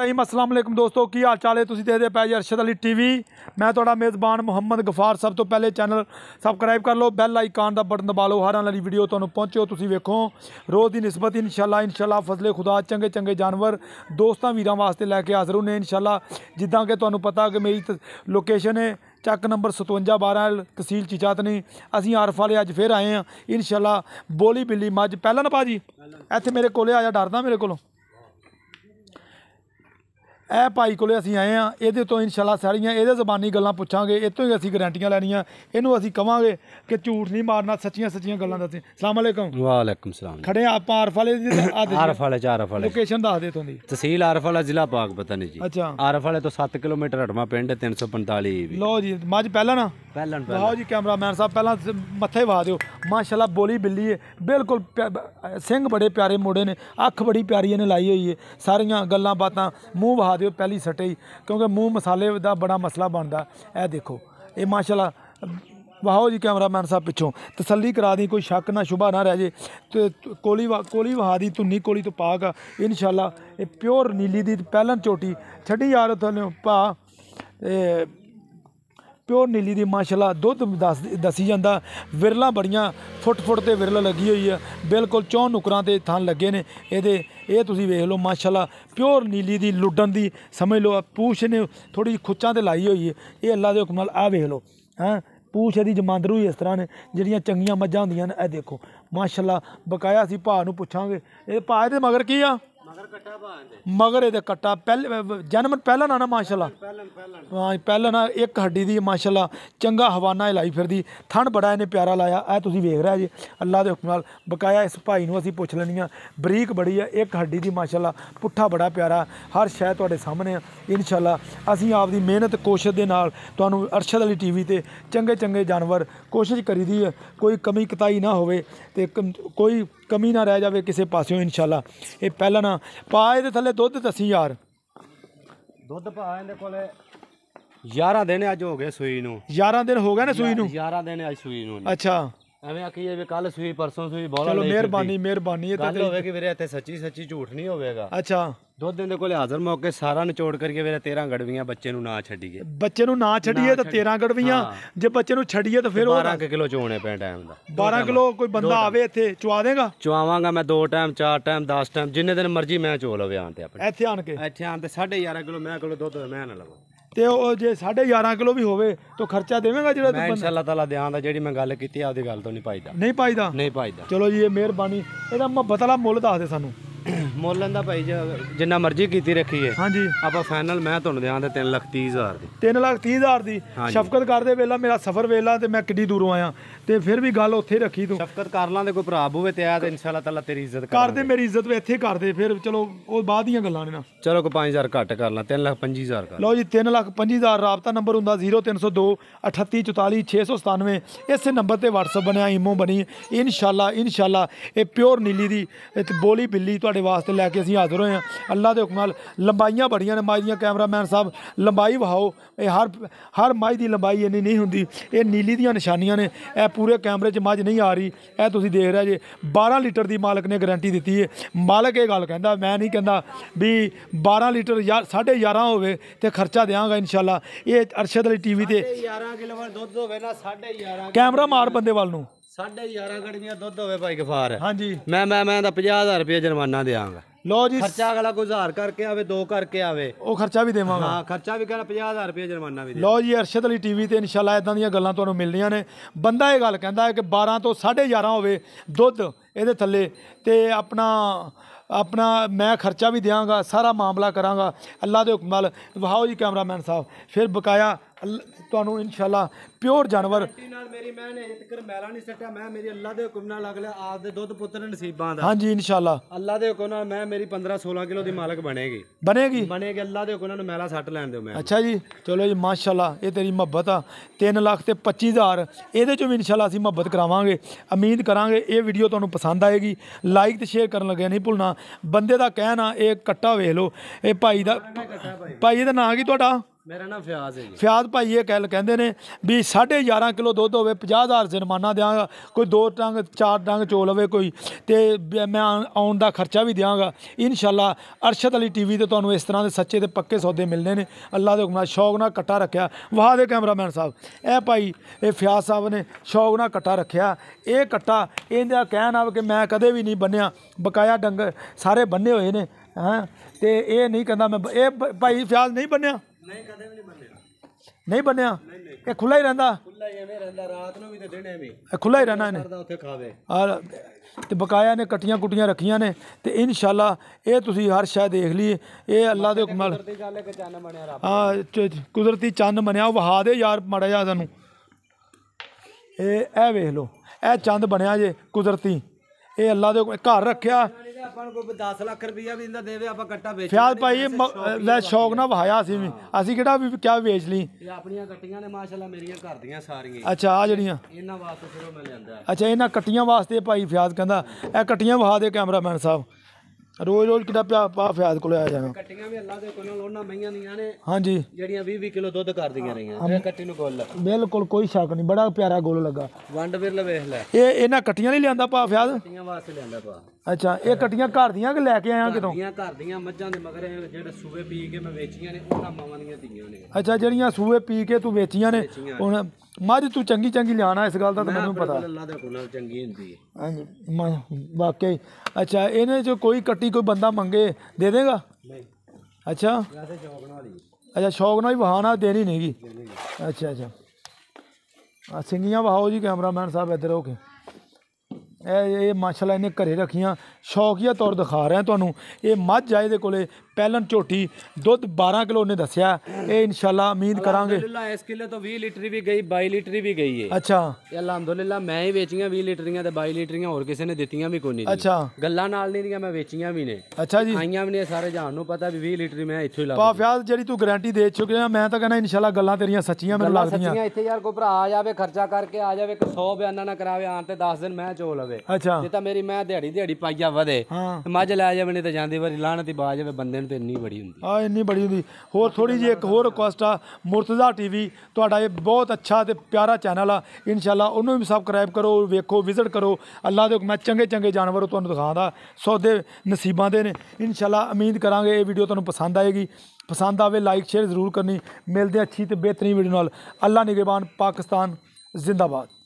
ਅਸਲਾਮ ਅਸਲਾਮੁਅਲੈਕਮ ਦੋਸਤੋ ਕੀ ਹਾਲ ਚਾਲ ਹੈ ਤੁਸੀਂ ਦੇਖਦੇ ਪਏ ਜੀ ਅਰਸ਼ਦ ਅਲੀ ਟੀਵੀ ਮੈਂ ਤੁਹਾਡਾ ਮੇਜ਼ਬਾਨ ਮੁਹੰਮਦ ਗਫਾਰ ਸਭ ਤੋਂ ਪਹਿਲੇ ਚੈਨਲ ਸਬਸਕ੍ਰਾਈਬ ਕਰ ਲਓ ਬੈਲ ਆਈਕਨ ਦਾ ਬਟਨ ਦਬਾ ਲਓ ਹਰ ਆਉਣ ਵਾਲੀ ਵੀਡੀਓ ਤੁਹਾਨੂੰ ਪਹੁੰਚੇ ਤੁਸੀਂ ਵੇਖੋ ਰੋਜ਼ ਦੀ ਨਿਸਬਤ ਇਨਸ਼ਾਅੱਲਾ ਇਨਸ਼ਾਅੱਲਾ ਫਜ਼ਲੇ ਖੁਦਾ ਚੰਗੇ ਚੰਗੇ ਜਾਨਵਰ ਦੋਸਤਾਂ ਵੀਰਾਂ ਵਾਸਤੇ ਲੈ ਕੇ ਹਾਜ਼ਰ ਹੁੰਨੇ ਇਨਸ਼ਾਅੱਲਾ ਜਿੱਦਾਂ ਕਿ ਤੁਹਾਨੂੰ ਪਤਾ ਕਿ ਮੇਰੀ ਲੋਕੇਸ਼ਨ ਹੈ ਚੱਕ ਨੰਬਰ 5712 ਤਹਿਸੀਲ ਚਿਚਾਤਨੀ ਅਸੀਂ ਆਰਫ ਵਾਲੇ ਅੱਜ ਫੇਰ ਆਏ ਆ ਇਨਸ਼ਾਅੱਲਾ ਬੋਲੀ ਬਿੱਲੀ ਮੱਝ ਪਹਿਲਾਂ ਨਾ ਭਾਜੀ ਇੱਥੇ ਮੇਰੇ ਕੋਲੇ ਆ ਜਾ ਡਰਦਾ ਮੇਰੇ ਕੋਲੋਂ ਇਹ ਭਾਈ ਕੋਲੇ ਅਸੀਂ ਆਏ ਆ ਇਹਦੇ ਤੋਂ ਇਨਸ਼ਾਅੱਲਾ ਸਾਰੀਆਂ ਇਹਦੇ ਜ਼ਬਾਨੀ ਗੱਲਾਂ ਪੁੱਛਾਂਗੇ ਇਹ ਤੋਂ ਹੀ ਅਸੀਂ ਗਾਰੰਟੀਆਂ ਲੈਣੀਆਂ ਇਹਨੂੰ ਅਸੀਂ ਕਵਾਂਗੇ ਕਿ ਝੂਠ ਨਹੀਂ ਮਾਰਨਾ ਸੱਚੀਆਂ ਸੱਚੀਆਂ ਗੱਲਾਂ ਦੱਸੇ ਅਸਲਾਮ ਅਲੈਕਮ ਵਾਲੇਕਮ ਸਲਾਮ ਖੜੇ ਆਪਾਂ ਆਰਫ ਵਾਲੇ ਦੀ ਆਰਫ ਵਾਲੇ ਚ ਆਰਫ ਵਾਲੇ ਲੋਕੇਸ਼ਨ ਦੱਸ ਦੇ ਤੋਂ ਦੀ ਤਹਿਸੀਲ ਆਰਫ ਵਾਲਾ ਜ਼ਿਲ੍ਹਾ ਪਾਕ ਪਤਾ ਨਹੀਂ ਜੀ ਅੱਛਾ ਆਰਫ ਵਾਲੇ ਤੋਂ 7 ਕਿਲੋਮੀਟਰ ਹਟਵਾ ਪਿੰਡ 345 ਲੋ ਜੀ ਮੱਝ ਪਹਿਲਾਂ ਨਾ ਪਹਿਲਾਂ ਪਹਿਲਾਂ ਲੋ ਜੀ ਕੈਮਰਾਮੈਨ ਸਾਹਿਬ ਪਹਿਲਾਂ ਮੱਥੇ ਵਾ ਦਿਓ ਮਾਸ਼ਾਅੱਲਾ ਬੋਲੀ ਬਿੱਲੀ ਹੈ ਬਿਲਕੁਲ ਸਿੰਘ ਬੜੇ ਪਿਆਰੇ ਮੋੜੇ ਨੇ ਅੱਖ ਬੜੀ ਪਿਆਰੀ ਇਹਨੇ ਲਾਈ ਹੋਈ ਹੈ ਸਾਰੀਆਂ ਗੱਲਾਂ ਬਾਤਾਂ ਮੂੰਹ ਵਾ ਦਿਓ ਪਹਿਲੀ ਸਟੇ ਹੀ ਕਿਉਂਕਿ ਮੂੰਹ ਮਸਾਲੇ ਦਾ ਬੜਾ ਮਸਲਾ ਬਣਦਾ ਇਹ ਦੇਖੋ ਇਹ ਮਾਸ਼ਾਅੱਲਾ ਵਾਹੋ ਜੀ ਕੈਮਰਾਮੈਨ ਸਾਹਿਬ ਪਿੱਛੋਂ ਤਸੱਲੀ ਕਰਾ ਦੀ ਕੋਈ ਸ਼ੱਕ ਨਾ ਸ਼ੁਭਾ ਨਾ ਰਹਿ ਜੇ ਤੇ ਕੋਲੀ ਕੋਲੀ ਵਹਾ ਦੀ ਧੁੰਨੀ ਕੋਲੀ ਤੋਂ ਪਾਕ ਇਨਸ਼ਾਅੱਲਾ ਇਹ ਪਿਓਰ ਨੀਲੀ ਦੀ ਪਹਿਲਨ ਚੋਟੀ ਛੱਡੀ ਯਾਰ ਥੱਲੇ ਪਾ ਤੇ ਪਿਓਰ ਨੀਲੀ ਦੀ ਮਾਸ਼ਾਅੱਲਾ ਦੁੱਧ ਦੱਸ ਦੱਸੀ ਜਾਂਦਾ ਵਿਰਲਾ ਬੜੀਆਂ ਫੁੱਟ ਫੁੱਟ ਤੇ ਵਿਰਲਾ ਲੱਗੀ ਹੋਈ ਆ ਬਿਲਕੁਲ ਚੌਂ ਨੁਕਰਾਂ ਤੇ ਥਣ ਲੱਗੇ ਨੇ ਇਹਦੇ ਇਹ ਤੁਸੀਂ ਵੇਖ ਲਓ ਮਾਸ਼ਾਅੱਲਾ ਪਿਓਰ ਨੀਲੀ ਦੀ ਲੁੱਡਣ ਦੀ ਸਮਝ ਲਓ ਪੂਛ ਨੇ ਥੋੜੀ ਖੁੱਚਾਂ ਤੇ ਲਾਈ ਹੋਈ ਹੈ ਇਹ ਅੱਲਾ ਦੇ ਹੁਕਮ ਨਾਲ ਆ ਵੇਖ ਲਓ ਹਾਂ ਪੂਛ ਇਹਦੀ ਜਮਾਂਦਰੂ ਹੀ ਇਸ ਤਰ੍ਹਾਂ ਨੇ ਜਿਹੜੀਆਂ ਚੰਗੀਆਂ ਮੱਝਾਂ ਹੁੰਦੀਆਂ ਨੇ ਇਹ ਦੇਖੋ ਮਾਸ਼ਾਅੱਲਾ ਬਕਾਇਆ ਸੀ ਭਾ ਨੂੰ ਪੁੱਛਾਂਗੇ ਇਹ ਭਾ ਇਹਦੇ ਮਗਰ ਕੀ ਆ ਮਗਰ ਮਗਰ ਇਹਦੇ ਕੱਟਾ ਪਹਿਲੇ ਜਨਮ ਪਹਿਲਾਂ ਨਾ ਨਾ ਮਾਸ਼ਾਅੱਲਾ ਹਾਂ ਪਹਿਲਾਂ ਨਾ ਇੱਕ ਹੱਡੀ ਦੀ ਮਾਸ਼ਾਅੱਲਾ ਚੰਗਾ ਹਵਾਨਾ ਹਿਲਾਈ ਫਿਰਦੀ ਥਣ ਬੜਾ ਇਹਨੇ ਪਿਆਰਾ ਲਾਇਆ ਇਹ ਤੁਸੀਂ ਵੇਖ ਰਹੇ ਜੀ ਅੱਲਾ ਦੇ ਹੁਕਮ ਨਾਲ ਬਕਾਇਆ ਇਸ ਭਾਈ ਨੂੰ ਅਸੀਂ ਪੁੱਛ ਲੈਣੀਆਂ ਬਰੀਕ ਬੜੀ ਆ ਇੱਕ ਹੱਡੀ ਦੀ ਮਾਸ਼ਾਅੱਲਾ ਪੁੱਠਾ ਬੜਾ ਪਿਆਰਾ ਹਰ ਸ਼ੈ ਤੁਹਾਡੇ ਸਾਹਮਣੇ ਆ ਇਨਸ਼ਾਅੱਲਾ ਅਸੀਂ ਆਪ ਦੀ ਮਿਹਨਤ ਕੋਸ਼ਿਸ਼ ਦੇ ਨਾਲ ਤੁਹਾਨੂੰ ਅਰਸ਼ਦ ਅਲੀ ਟੀਵੀ ਤੇ ਚੰਗੇ ਚੰਗੇ ਜਾਨਵਰ ਕੋਸ਼ਿਸ਼ ਕਰੀਦੀ ਹੈ ਕੋਈ ਕਮੀ ਕਤਾਈ ਨਾ ਹੋਵੇ ਤੇ ਕੋਈ ਕਮੀ ਨਾ ਰਹਿ ਜਾਵੇ ਕਿਸੇ ਪਾਸਿਓਂ ਇਨਸ਼ਾਅੱਲਾ ਇਹ ਪਹਿਲਾਂ ਨਾ ਪਾ ਇਹਦੇ ਥੱਲੇ ਦੁੱਧ ਦੱਸੀ ਯਾਰ ਦੁੱਧ ਪਾ ਇਹਦੇ ਕੋਲੇ 11 ਦਿਨ ਅੱਜ ਹੋ ਗਏ ਸੂਈ ਨੂੰ 11 ਦਿਨ ਹੋ ਗਏ ਨੇ ਸੂਈ ਨੂੰ 11 ਦਿਨ ਅੱਜ ਸੂਈ ਨੂੰ ਅੱਛਾ ਐਵੇਂ ਆਖੀਏ ਵੀ ਕੱਲ ਸੂਈ ਪਰਸੋਂ ਸੂਈ ਬੋਲਾ ਚਲੋ ਮਿਹਰਬਾਨੀ ਮਿਹਰਬਾਨੀ ਇਹ ਤਾਂ ਹੋਵੇ ਕਿ ਵੀਰੇ ਇੱਥੇ ਸੱਚੀ ਸੱਚੀ ਝੂਠ ਨਹੀਂ ਹੋਵੇਗਾ ਅੱਛਾ ਦੁੱਧ ਦੇ ਕੋਲੇ ਹਾਜ਼ਰ ਮੌਕੇ ਸਾਰਾ ਨਿਚੋੜ ਕਰਕੇ ਵੇਲੇ 13 ਗੜਵੀਆਂ ਬੱਚੇ ਨੂੰ ਨਾ ਛੱਡੀਏ ਬੱਚੇ ਨੂੰ ਨਾ ਛੱਡੀਏ ਤਾਂ 13 ਗੜਵੀਆਂ ਜੇ ਬੱਚੇ ਨੂੰ ਛੱਡੀਏ ਤਾਂ ਫਿਰ 12 ਕਿਲੋ ਚੋਣੇ ਪੈਣ ਟਾਈਮ ਦਾ 12 ਕਿਲੋ ਕੋਈ ਬੰਦਾ ਆਵੇ ਇੱਥੇ ਚਵਾ ਦੇਗਾ ਚਵਾਵਾਂਗਾ ਮੈਂ ਦੋ ਟਾਈਮ ਚਾਰ ਟਾਈਮ 10 ਟਾਈਮ ਜਿੰਨੇ ਦਿਨ ਮਰਜ਼ੀ ਮੈਂ ਚੋ ਲਵੇ ਆਂ ਤੇ ਆਪਣੇ ਇੱਥੇ ਆਣ ਕੇ ਇੱਥੇ ਆਣ ਤੇ 11.5 ਕਿਲੋ ਮੈਂ ਕੋਲ ਦੁੱਧ ਮੈਂ ਨਾ ਲਵਾਂ ਤੇ ਉਹ ਜੇ 11.5 ਕਿਲੋ ਵੀ ਹੋਵੇ ਤਾਂ ਖਰਚਾ ਦੇਵੇਂਗਾ ਜਿਹੜਾ ਤੂੰ ਬੰਦਾ ਅੱਲਾਹ ਤਾਲਾ ਦਿਆਂ ਦਾ ਜਿਹੜੀ ਮੈਂ ਗੱਲ ਕੀਤੀ ਆਪਦੀ ਗੱਲ ਤੋਂ ਨਹੀਂ ਪਾਈਦਾ ਨਹੀਂ ਪਾਈਦਾ ਨਹੀਂ ਪਾਈਦਾ ਚਲੋ ਜੀ ਇਹ ਮਿਹਰਬਾਨੀ ਇਹਦਾ ਮੈਂ ਬਤਲਾ ਮੁੱਲ ਦੱਸ ਦੇ ਸਾਨੂੰ ਮੋਲਨ ਦਾ ਭਾਈ ਜਿੰਨਾ ਮਰਜ਼ੀ ਕੀਤੀ ਰੱਖੀ ਹੈ ਹਾਂਜੀ ਆਪਾਂ ਫਾਈਨਲ ਮੈਂ ਤੁਹਾਨੂੰ ਦਿਆਂ ਤੇ 3 ਲੱਖ 30 ਹਜ਼ਾਰ ਦੀ 3 ਲੱਖ 30 ਹਜ਼ਾਰ ਦੀ ਸ਼ਫਕਤ ਕਰਦੇ ਵੇਲਾ ਮੇਰਾ ਸਫਰ ਵੇਲਾ ਤੇ ਮੈਂ ਕਿੱਡੀ ਦੂਰੋਂ ਆਇਆ ਤੇ ਫਿਰ ਵੀ ਗੱਲ ਉੱਥੇ ਰੱਖੀ ਤੂੰ ਸ਼ਫਕਤ ਕਰ ਲਾਂ ਤੇ ਕੋਈ ਭਰਾ ਹੋਵੇ ਤੇ ਆ ਤੇ ਇਨਸ਼ਾਅੱਲਾ ਤਾਲਾ ਤੇਰੀ ਇੱਜ਼ਤ ਕਰ ਕਰਦੇ ਮੇਰੀ ਇੱਜ਼ਤ ਵੀ ਇੱਥੇ ਕਰਦੇ ਫਿਰ ਚਲੋ ਉਹ ਬਾਅਦ ਦੀਆਂ ਗੱਲਾਂ ਨੇ ਨਾ ਚਲੋ ਕੋ 5000 ਘੱਟ ਕਰ ਲਾਂ 3 ਲੱਖ 25000 ਕਰ ਲਓ ਜੀ 3 ਲੱਖ 25000 ਰਾਬਤਾ ਨੰਬਰ ਹੁੰਦਾ 0302 3844697 ਇਸੇ ਨੰਬਰ ਤੇ WhatsApp ਬਣਿਆ ਇਮੋ ਬਣੀ ਇਨਸ਼ਾਅੱਲਾ ਇਨਸ਼ਾਅੱਲਾ ਇਹ ਪਿਓਰ ਨੀਲੀ ਦੀ ਬੋਲੀ ਬਿੱਲੀ ਤੁਹਾਡੇ ਵਾਸਤੇ ਲੈ ਕੇ ਅਸੀਂ ਹਾਜ਼ਰ ਹੋਏ ਆ ਅੱਲਾ ਦੇ ਹੁਕਮ ਨਾਲ ਲੰਬਾਈਆਂ ਬੜੀਆਂ ਨੇ ਮਾਈ ਦੀਆਂ ਕੈਮਰਾਮੈਨ ਸਾਹਿਬ ਲੰਬਾਈ ਵਹਾਓ ਇਹ ਹਰ ਹਰ ਮਾਈ ਦੀ ਲੰਬਾਈ ਇੰਨੀ ਨਹੀਂ ਹੁੰਦੀ ਇਹ ਨੀਲੀ ਦੀਆਂ ਨਿਸ਼ਾਨੀਆਂ ਨੇ ਇਹ ਪੂਰੇ ਕੈਮਰੇ 'ਚ ਮੱਝ ਨਹੀਂ ਆ ਰਹੀ ਇਹ ਤੁਸੀਂ ਦੇਖ ਰਹੇ ਜੇ 12 ਲੀਟਰ ਦੀ ਮਾਲਕ ਨੇ ਗਾਰੰਟੀ ਦਿੱਤੀ ਹੈ ਮਾਲਕ ਇਹ ਗੱਲ ਕਹਿੰਦਾ ਮੈਂ ਨਹੀਂ ਕਹਿੰਦਾ ਵੀ 12 ਲੀਟਰ ਜਾਂ 11.5 ਹੋਵੇ ਤੇ ਖਰਚਾ ਦੇਵਾਂਗਾ ਇਨਸ਼ਾਅੱਲਾ ਇਹ ਅਰਸ਼ਦ ਅਲੀ ਟੀਵੀ ਤੇ 11 ਕਿਲੋ ਦੁੱਧ ਹੋਵੇ ਨਾ 11.5 ਕੈਮਰਾ ਮਾਰ ਬੰਦੇ ਵੱਲ ਨੂੰ ਸਾਢੇ 11 ਗੜੀਆਂ ਦੁੱਧ ਹੋਵੇ ਭਾਈ ਗਫਾਰ ਹਾਂਜੀ ਮੈਂ ਮੈਂ ਮੈਂ ਤਾਂ 50000 ਰੁਪਏ ਜੁਰਮਾਨਾ ਦੇਵਾਂਗਾ ਲੋ ਜੀ ਖਰਚਾ ਅਗਲਾ ਗੁਜ਼ਾਰ ਕਰਕੇ ਆਵੇ ਦੋ ਕਰਕੇ ਆਵੇ ਉਹ ਖਰਚਾ ਵੀ ਦੇਵਾਂਗਾ ਹਾਂ ਖਰਚਾ ਵੀ ਕਹਿੰਦਾ 50000 ਰੁਪਏ ਜੁਰਮਾਨਾ ਵੀ ਲੋ ਜੀ ਅਰਸ਼ਦ ਅਲੀ ਟੀਵੀ ਤੇ ਇਨਸ਼ਾਅੱਲਾ ਇਦਾਂ ਦੀਆਂ ਗੱਲਾਂ ਤੁਹਾਨੂੰ ਮਿਲਣੀਆਂ ਨੇ ਬੰਦਾ ਇਹ ਗੱਲ ਕਹਿੰਦਾ ਹੈ ਕਿ 12 ਤੋਂ 11.5 ਹੋਵੇ ਦੁੱਧ ਇਹਦੇ ਥੱਲੇ ਤੇ ਆਪਣਾ ਆਪਣਾ ਮੈਂ ਖਰਚਾ ਵੀ ਦੇਵਾਂਗਾ ਸਾਰਾ ਮਾਮਲਾ ਕਰਾਂਗਾ ਅੱਲਾ ਦੇ ਹੁਕਮ ਨਾਲ ਵਾਹੋ ਜੀ ਕੈਮਰਾਮੈਨ ਸਾਹਿਬ ਫਿਰ ਬਕਾਇਆ ਤੁਹਾਨੂੰ ਇਨਸ਼ਾਅੱਲਾ ਪਿਓਰ ਜਾਨਵਰ ਨਾਲ ਮੇਰੀ ਮੈਂ ਨੇ ਮੈਲਾ ਨਹੀਂ ਮੈਂ ਮੇਰੀ ਅੱਲਾ ਦੇ ਹੁਕਮ ਨਾਲ ਅਗਲੇ ਆਪ ਦੇ ਦੁੱਧ ਪੁੱਤਰ ਨਸੀਬਾਂ ਦਾ ਹਾਂਜੀ ਇਨਸ਼ਾਅੱਲਾ ਅੱਲਾ ਦੇ ਹੁਕਮ ਨਾਲ ਮੈਂ ਮੇਰੀ 15 16 ਕਿਲੋ ਦੀ ਮਾਲਕ ਬਣੇਗੀ ਬਣੇਗੀ ਬਣੇਗੀ ਅੱਲਾ ਦੇ ਹੁਕਮ ਨਾਲ ਮੈਲਾ ਸੱਟ ਲੈਣ ਦਿਓ ਮੈਂ ਅੱਛਾ ਜੀ ਚਲੋ ਜੀ ਮਾਸ਼ਾਅੱਲਾ ਇਹ ਤੇਰੀ ਮੁਹੱਬਤ ਆ 3 ਲੱਖ ਤੇ 25000 ਇਹਦੇ ਚੋਂ ਵੀ ਇਨਸ਼ਾਅੱਲਾ ਅਸੀਂ ਮੁਹੱਬਤ ਕਰਾਵਾਂਗੇ ਉਮੀਦ ਕਰਾਂਗੇ ਇਹ ਵੀਡੀਓ ਤੁਹਾਨੂੰ ਪਸੰਦ ਆਏਗੀ ਲਾਈਕ ਤੇ ਸ਼ੇਅਰ ਕਰਨ ਲੱਗਿਆ ਨਹੀਂ ਭੁੱਲਣਾ ਬੰਦੇ ਦਾ ਕਹਿਣਾ ਇਹ ਕੱਟਾ ਵੇਖ ਲਓ ਇਹ ਭਾਈ ਦਾ ਭਾਈ ਇਹਦਾ ਨਾਂ ਕੀ ਤੁਹਾਡਾ ਮੇਰਾ ਨਾਮ ਫਿਆਜ਼ ਹੈ ਜੀ ਫਿਆਜ਼ ਭਾਈ ਇਹ ਕਹਿਲ ਕਹਿੰਦੇ ਨੇ ਵੀ 11.5 ਕਿਲੋ ਦੁੱਧ ਹੋਵੇ 50000 ਜੁਰਮਾਨਾ ਦਿਆਂਗਾ ਕੋਈ ਦੋ ਟੰਗ ਚਾਰ ਟੰਗ ਚੋਲ ਹੋਵੇ ਕੋਈ ਤੇ ਮੈਂ ਆਉਣ ਦਾ ਖਰਚਾ ਵੀ ਦਿਆਂਗਾ ਇਨਸ਼ਾਅੱਲਾ ਅਰਸ਼ਦ ਅਲੀ ਟੀਵੀ ਤੇ ਤੁਹਾਨੂੰ ਇਸ ਤਰ੍ਹਾਂ ਦੇ ਸੱਚੇ ਤੇ ਪੱਕੇ ਸੌਦੇ ਮਿਲਨੇ ਨੇ ਅੱਲਾ ਦੇ ਹੁਕਮ ਨਾਲ ਸ਼ੌਕ ਨਾਲ ਕੱਟਾ ਰੱਖਿਆ ਵਾਹ ਦੇ ਕੈਮਰਾਮੈਨ ਸਾਹਿਬ ਇਹ ਭਾਈ ਇਹ ਫਿਆਜ਼ ਸਾਹਿਬ ਨੇ ਸ਼ੌਕ ਨਾਲ ਕੱਟਾ ਰੱਖਿਆ ਇਹ ਕੱਟਾ ਇਹਦਾ ਕਹਿਣਾ ਕਿ ਮੈਂ ਕਦੇ ਵੀ ਨਹੀਂ ਬੰਨਿਆ ਬਕਾਇਆ ਡੰਗ ਸਾਰੇ ਬੰਨੇ ਹੋਏ ਨੇ ਹਾਂ ਤੇ ਇਹ ਨਹੀਂ ਕਹਿੰਦਾ ਮੈਂ ਇਹ ਭਾਈ ਫਿਆਜ਼ ਨਹੀਂ ਬੰਨਿਆ ਨਹੀਂ ਕਦੇ ਵੀ ਨਹੀਂ ਬੰਨਿਆ ਨਹੀਂ ਬੰਨਿਆ ਇਹ ਖੁੱਲਾ ਹੀ ਰਹਿੰਦਾ ਖੁੱਲਾ ਹੀ ਐਵੇਂ ਰਹਿੰਦਾ ਰਾਤ ਨੂੰ ਵੀ ਤੇ ਦਿਨ ਐਵੇਂ ਖੁੱਲਾ ਹੀ ਰਹਿਣਾ ਇਹਨੇ ਉੱਥੇ ਖਾਵੇ ਹਾਂ ਤੇ ਬਕਾਇਆ ਨੇ ਕਟੀਆਂ ਕੁਟੀਆਂ ਰੱਖੀਆਂ ਨੇ ਤੇ ਇਨਸ਼ਾਅੱਲਾ ਇਹ ਤੁਸੀਂ ਹਰ ਸ਼ਾਇ ਦੇਖ ਲਈ ਇਹ ਅੱਲਾ ਦੇ ਹੁਕਮ ਨਾਲ ਕੁਦਰਤੀ ਗੱਲ ਹੈ ਕਿ ਚੰਨ ਬਣਿਆ ਰੱਬ ਹਾਂ ਕੁਦਰਤੀ ਚੰਨ ਬਣਿਆ ਵਹਾ ਦੇ ਯਾਰ ਮੜਾ ਜਾ ਸਾਨੂੰ ਇਹ ਇਹ ਵੇਖ ਲਓ ਇਹ ਚੰਦ ਬਣਿਆ ਜੇ ਕੁਦਰਤੀ ਇਹ ਅੱਲਾ ਦੇ ਘਰ ਰੱਖਿਆ ਆਪਾਂ 10 ਲੱਖ ਰੁਪਈਆ ਵੀ ਇਹਦਾ ਦੇਵੇ ਆਪਾਂ ਕੱਟਾ ਵੇਚ ਫਿਆਲ ਭਾਈ ਮੈਂ ਸ਼ੌਕ ਨਾਲ ਵਹਾਇਆ ਸੀ ਵੀ ਅਸੀਂ ਕਿਹੜਾ ਵੀ ਕਿਆ ਵੇਚ ਲਈ ਇਹ ਆਪਣੀਆਂ ਕੱਟੀਆਂ ਨੇ ਮਾਸ਼ਾਅੱਲਾ ਮੇਰੀਆਂ ਘਰ ਦੀਆਂ ਸਾਰੀਆਂ ਅੱਛਾ ਆ ਜਿਹੜੀਆਂ ਇਹਨਾਂ ਵਾਸਤੇ ਫਿਰ ਉਹ ਮੈਂ ਲਿਆਂਦਾ ਅੱਛਾ ਇਹਨਾਂ ਕੱਟੀਆਂ ਵਾਸਤੇ ਭਾਈ ਫਿਆਦ ਕਹਿੰਦਾ ਇਹ ਕੱਟੀਆਂ ਵਹਾ ਦੇ ਕੈਮਰਾਮੈਨ ਸਾਹਿਬ ਰੋਜ਼ ਰੋਜ਼ ਕਿਦਾ ਪਿਆ ਪਾ ਫਿਆਦ ਕੋਲ ਆ ਜਾਣਾ ਕੱਟੀਆਂ ਵੀ ਅੱਲਾ ਦੇ ਕੋਲੋਂ ਉਹਨਾਂ ਮਈਆਂ ਦੀਆਂ ਨੇ ਹਾਂਜੀ ਜਿਹੜੀਆਂ 20 20 ਕਿਲੋ ਦੁੱਧ ਕਰਦੀਆਂ ਰਹੀਆਂ ਇਹ ਕੱਟੀ ਨੂੰ ਗੋਲ ਬਿਲਕੁਲ ਕੋਈ ਸ਼ੱਕ ਨਹੀਂ ਬੜਾ ਪਿਆਰਾ ਗੋਲ ਲੱਗਾ ਵੰਡ ਫਿਰ ਲਵੇਖ ਲੈ ਇਹ ਇਹਨਾਂ ਕੱਟੀਆਂ ਨਹੀਂ ਲਿਆਂਦਾ ਪਾ ਫਿਆਦ ਕੱਟੀਆਂ ਵਾਸਤੇ ਲਿਆਂਦਾ ਪਾ ਅੱਛਾ ਇਹ ਕਟੀਆਂ ਘਰ ਦੀਆਂ ਕਿ ਲੈ ਕੇ ਆਇਆ ਕਿਤੋਂ ਦੀਆਂ ਘਰ ਦੀਆਂ ਮੱਝਾਂ ਦੇ ਮਗਰ ਜਿਹੜੇ ਸੂਏ ਪੀ ਕੇ ਮੈਂ ਵੇਚੀਆਂ ਨੇ ਉਹਨਾਂ ਮਾਵਾਂ ਦੀਆਂ ਧੀਆਂ ਨੇ ਅੱਛਾ ਜਿਹੜੀਆਂ ਸੂਏ ਪੀ ਕੇ ਤੂੰ ਵੇਚੀਆਂ ਨੇ ਹੁਣ ਮੱਝ ਤੂੰ ਚੰਗੀ ਚੰਗੀ ਲਿਆਣਾ ਇਸ ਗੱਲ ਦਾ ਤਾਂ ਮੈਨੂੰ ਪਤਾ ਅੱਲਾ ਦੇ ਹੁਕਮ ਨਾਲ ਚੰਗੀ ਹੁੰਦੀ ਹੈ ਹਾਂਜੀ ਮ- ਵਾਕਈ ਅੱਛਾ ਇਹਨੇ ਜੋ ਕੋਈ ਕੱਟੀ ਕੋਈ ਬੰਦਾ ਮੰਗੇ ਦੇ ਦੇਗਾ ਨਹੀਂ ਅੱਛਾ ਵੈਸੇ ਸ਼ੌਕ ਨਾਲ ਹੀ ਅੱਛਾ ਸ਼ੌਕ ਨਾਲ ਹੀ ਵਹਾਣਾ ਦੇਣੀ ਨਹੀਂਗੀ ਅੱਛਾ ਅੱਛਾ ਆ ਸਿੰਗੀਆਂ ਵਹਾਓ ਜੀ ਕੈਮਰਾਮੈਨ ਸਾਹਿਬ ਇੱਧਰ ਹੋ ਕੇ ਇਹ ਇਹ ਮਾਸ਼ਾਅੱਲਾ ਇਹਨੇ ਘਰੇ ਰੱਖੀਆਂ ਸ਼ੌਕੀਆ ਤੌਰ ਦਿਖਾ ਰਿਹਾ ਤੁਹਾਨੂੰ ਇਹ ਮੱਝ ਆ ਇਹਦੇ ਕੋਲੇ ਪਹਿਲਨ ਝੋਟੀ ਦੁੱਧ 12 ਕਿਲੋ ਨੇ ਦੱਸਿਆ ਇਹ ਇਨਸ਼ਾਅੱਲਾ ਉਮੀਦ ਕਰਾਂਗੇ ਅਲਹਮਦੁਲਿਲਾ ਇਸ ਕਿਲੇ ਤੋਂ 20 ਲੀਟਰ ਵੀ ਗਈ 22 ਲੀਟਰ ਵੀ ਗਈ ਹੈ ਅੱਛਾ ਇਹ ਅਲਹਮਦੁਲਿਲਾ ਮੈਂ ਹੀ ਵੇਚੀਆਂ 20 ਲੀਟਰੀਆਂ ਤੇ 22 ਲੀਟਰੀਆਂ ਹੋਰ ਕਿਸੇ ਨੇ ਦਿੱਤੀਆਂ ਵੀ ਕੋਈ ਨਹੀਂ ਅੱਛਾ ਗੱਲਾਂ ਨਾਲ ਨਹੀਂ ਦੀਆਂ ਮੈਂ ਵੇਚੀਆਂ ਵੀ ਨੇ ਅੱਛਾ ਜੀ ਆਈਆਂ ਵੀ ਨੇ ਸਾਰੇ ਜਾਣ ਨੂੰ ਪਤਾ ਵੀ 20 ਲੀਟਰ ਮੈਂ ਇੱਥੋਂ ਹੀ ਲਾ ਪਾ ਜਿਹੜੀ ਤੂੰ ਗਾਰੰਟੀ ਦੇ ਚੁੱਕਿਆ ਮੈਂ ਤਾਂ ਕਹਿੰਦਾ ਇਨਸ਼ਾਅੱਲਾ ਗੱਲਾਂ ਤੇਰੀਆਂ ਸੱਚੀਆਂ ਮੈਨੂੰ ਲੱਗਦੀਆਂ ਸੱਚੀਆਂ ਇੱਥੇ ਯਾਰ ਕੋ ਭਰਾ ਆ ਜਾਵੇ ਖਰਚਾ ਕਰਕੇ ਆ ਜਾਵੇ ਕਿ 100 ਬਿਆਨਾਂ ਨਾ ਕਰਾਵੇ ਆਣ ਤੇ 10 ਦਿਨ ਮੈਂ ਚੋ ਲਵੇ ਜੇ ਤਾਂ ਮੇਰੀ ਮੈਂ ਦਿਹਾੜੀ ਦਿਹਾੜੀ ਪਾਈਆ ਵਧੇ ਮੱਝ ਲੈ ਜਾਵੇ ਨੇ ਤਾਂ ਜਾਂਦੀ ਵਾਰੀ ਲਾਣ ਤੇ ਬਾਜ ਜਾਵੇ ਬੰਦੇ ਲੈਣ ਤੇ ਇੰਨੀ ਬੜੀ ਹੁੰਦੀ ਆ ਇੰਨੀ ਬੜੀ ਹੁੰਦੀ ਹੋਰ ਥੋੜੀ ਜਿਹੀ ਇੱਕ ਹੋਰ ਰਿਕੁਐਸਟ ਆ ਮੁਰਤਜ਼ਾ ਟੀਵੀ ਤੁਹਾਡਾ ਇਹ ਬਹੁਤ ਅੱਛਾ ਤੇ ਪਿਆਰਾ ਚੈਨਲ ਆ ਇਨਸ਼ਾਅੱਲਾ ਉਹਨੂੰ ਵੀ ਸਬਸਕ੍ਰਾਈਬ ਕਰੋ ਵੇਖੋ ਵਿਜ਼ਿਟ ਕਰੋ ਅੱਲਾ ਦੇ ਮੈਂ ਚੰਗੇ ਚੰਗੇ ਜਾਨਵਰ ਤੁਹਾਨੂੰ ਦਿਖਾਉਂਦਾ ਸੌਦੇ ਨਸੀਬਾਂ ਦੇ ਨੇ ਇਨਸ਼ਾਅੱਲਾ ਉਮੀਦ ਕਰਾਂਗੇ ਇਹ ਵੀਡੀਓ ਤੁਹਾਨੂੰ ਪਸੰਦ ਆਏਗੀ ਪਸੰਦ ਆਵੇ ਲਾਈਕ ਸ਼ੇਅਰ ਜ਼ਰੂਰ ਕਰਨੀ ਮਿਲਦੇ ਅੱਛੀ ਤੇ ਬਿਹਤਰੀਨ ਵੀਡੀਓ ਨਾਲ ਅੱਲਾ ਨਿਗਹਿਬਾਨ ਪਾਕਿਸਤਾਨ ਜ਼ਿੰਦਾਬਾਦ